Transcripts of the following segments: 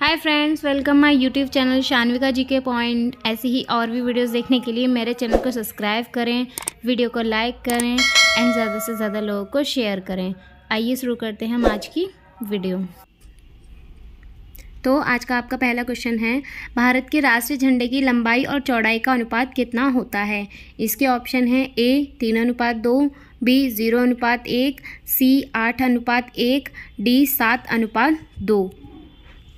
hi friends welcome my YouTube channel Shanvika G K point ऐसी ही और भी वीडियोस देखने के लिए मेरे चैनल को सब्सक्राइब करें वीडियो को लाइक करें एंड ज़्यादा से ज़्यादा लोगों को शेयर करें आइए शुरू करते हैं हम आज की वीडियो तो आज का आपका पहला क्वेश्चन है भारत के राष्ट्रीय झंडे की लंबाई और चौड़ाई का अनुपात कितना होता है इसके ऑप्शन हैं ए तीन अनुपात दो बी ज़ीरो अनुपात एक सी आठ अनुपात एक डी सात अनुपात दो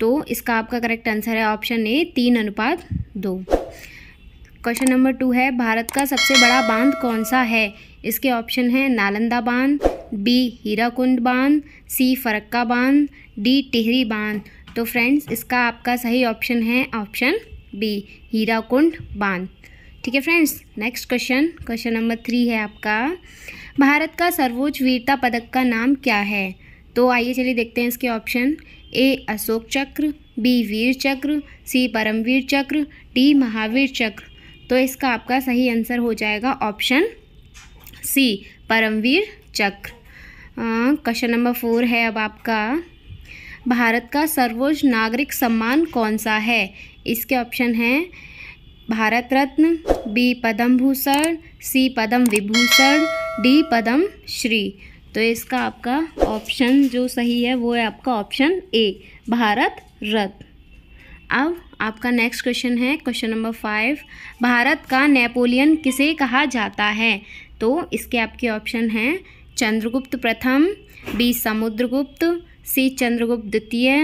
तो इसका आपका करेक्ट आंसर है ऑप्शन ए तीन अनुपात दो क्वेश्चन नंबर टू है भारत का सबसे बड़ा बांध कौन सा है इसके ऑप्शन है नालंदा बांध बी हीराकुंड बांध सी फरक्का बांध डी टिहरी बांध तो फ्रेंड्स इसका आपका सही ऑप्शन है ऑप्शन बी हीराकुंड बांध ठीक है friends next question question number three है आपका भारत का सर्वोच्च वीरता पदक का नाम क्या है तो आइए चलिए देखते हैं इसके ऑप्शन ए अशोक चक्र बी वीर चक्र सी परमवीर चक्र डी महावीर चक्र तो इसका आपका सही आंसर हो जाएगा ऑप्शन सी परमवीर चक्र क्वेश्चन नंबर फोर है अब आपका भारत का सर्वोच्च नागरिक सम्मान कौन सा है इसके ऑप्शन हैं Bharat Ratna B Padma Bhushan C Padma Vibhushan D Padma Shri तो इसका आपका ऑप्शन जो सही है वो है आपका ऑप्शन ए भारत रत्न अब आपका नेक्स्ट क्वेश्चन है क्वेश्चन नंबर फाइव भारत का नेपोलियन किसे कहा जाता है तो इसके आपके ऑप्शन हैं चंद्रगुप्त प्रथम बी समुद्रगुप्त सी चंद्रगुप्त द्वितीय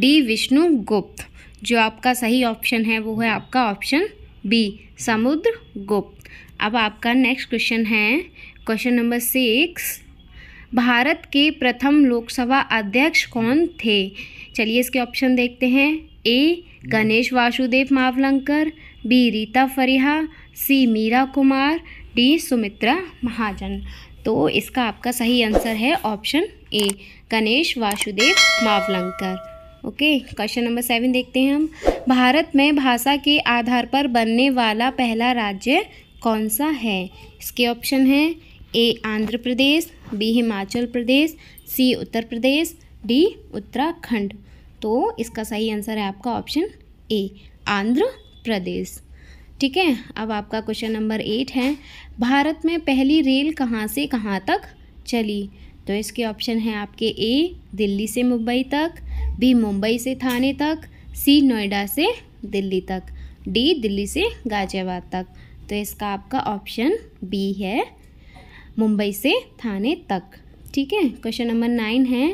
डी विष्णुगुप्त जो आपका सही ऑप्शन है वो है आपका ऑप्शन बी समुद्रगुप्त अब आपका नेक्स्ट क्वेश्चन है क्वेश्चन नंबर सिक्स भारत के प्रथम लोकसभा अध्यक्ष कौन थे चलिए इसके ऑप्शन देखते हैं A Ganesh Vasudev Mavalankar B Rita Fariha C Meira Kumar D Sumitra Mahajan तो इसका आपका सही आंसर है option A Ganesh Vasudev Mavalankar okay question number seven देखते हैं हम भारत में भाषा के आधार पर बनने वाला पहला राज्य कौन सा है इसके ऑप्शन हैं A Andhra Pradesh B Himachal Pradesh C Uttar Pradesh D Uttarakhand तो इसका सही आंसर है आपका ऑप्शन ए आंध्र प्रदेश ठीक है अब आपका क्वेश्चन नंबर एट है भारत में पहली रेल कहाँ से कहाँ तक चली तो इसके ऑप्शन हैं आपके ए दिल्ली से मुंबई तक बी मुंबई से थाने तक सी नोएडा से दिल्ली तक डी दिल्ली से गाजियाबाद तक तो इसका आपका ऑप्शन बी है मुंबई से थाने तक ठीक है क्वेश्चन नंबर नाइन है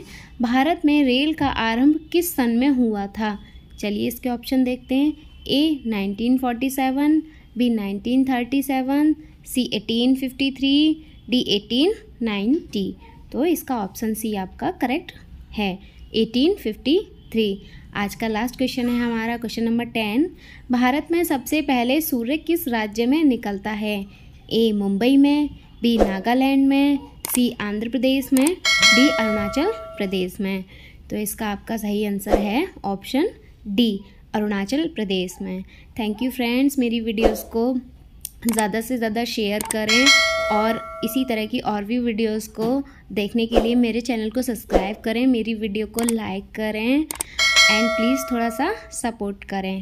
भारत में रेल का आरंभ किस सन में हुआ था चलिए इसके ऑप्शन देखते हैं ए 1947 बी 1937 सी 1853 डी 1890 तो इसका ऑप्शन सी आपका करेक्ट है 1853 आज का लास्ट क्वेश्चन है हमारा क्वेश्चन नंबर टेन भारत में सबसे पहले सूर्य किस राज्य में निकलता है ए मुंबई में बी नागालैंड में सी आंध्र प्रदेश में डी अरुणाचल प्रदेश में तो इसका आपका सही आंसर है ऑप्शन डी अरुणाचल प्रदेश में थैंक यू फ्रेंड्स मेरी वीडियोस को ज़्यादा से ज़्यादा शेयर करें और इसी तरह की और भी वीडियोस को देखने के लिए मेरे चैनल को सब्सक्राइब करें मेरी वीडियो को लाइक करें एंड प्लीज़ थोड़ा सा सपोर्ट करें